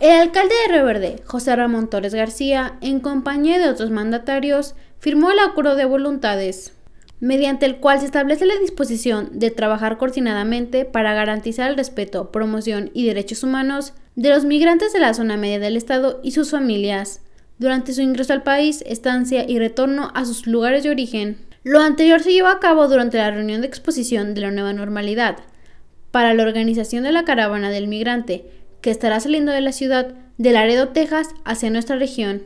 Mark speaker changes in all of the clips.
Speaker 1: El alcalde de Reverde, José Ramón Torres García, en compañía de otros mandatarios, firmó el acuerdo de voluntades, mediante el cual se establece la disposición de trabajar coordinadamente para garantizar el respeto, promoción y derechos humanos de los migrantes de la zona media del Estado y sus familias, durante su ingreso al país, estancia y retorno a sus lugares de origen. Lo anterior se llevó a cabo durante la reunión de exposición de la nueva normalidad para la organización de la caravana del migrante, que estará saliendo de la ciudad de Laredo, Texas, hacia nuestra región,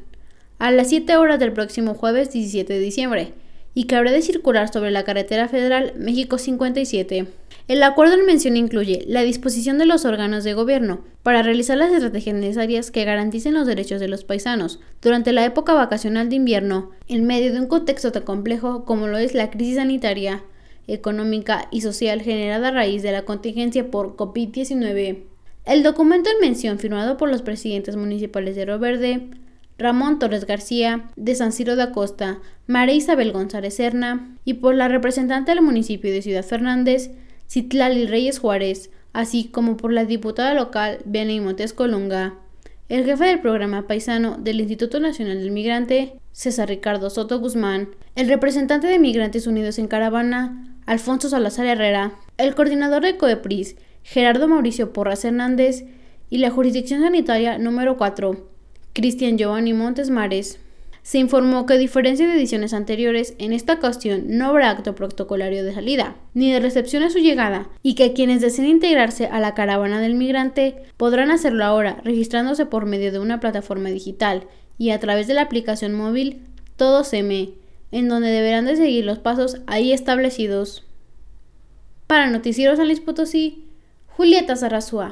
Speaker 1: a las 7 horas del próximo jueves 17 de diciembre, y que habrá de circular sobre la carretera federal México 57. El acuerdo en mención incluye la disposición de los órganos de gobierno para realizar las estrategias necesarias que garanticen los derechos de los paisanos durante la época vacacional de invierno, en medio de un contexto tan complejo como lo es la crisis sanitaria, económica y social generada a raíz de la contingencia por COVID-19. El documento en mención, firmado por los presidentes municipales de Oro Verde, Ramón Torres García, de San Ciro de Acosta, María Isabel González Serna, y por la representante del municipio de Ciudad Fernández, Citlali Reyes Juárez, así como por la diputada local Benny Montes Colunga. El jefe del programa paisano del Instituto Nacional del Migrante, César Ricardo Soto Guzmán, el representante de Migrantes Unidos en Caravana, Alfonso Salazar Herrera, el coordinador de COEPRIS, Gerardo Mauricio Porras Hernández y la Jurisdicción Sanitaria número 4, Cristian Giovanni Montes Mares. Se informó que a diferencia de ediciones anteriores, en esta ocasión no habrá acto protocolario de salida, ni de recepción a su llegada, y que quienes deseen integrarse a la caravana del migrante podrán hacerlo ahora, registrándose por medio de una plataforma digital y a través de la aplicación móvil Todo m en donde deberán de seguir los pasos ahí establecidos. Para Noticieros San Potosí, ሁሌ ተሰረስዋ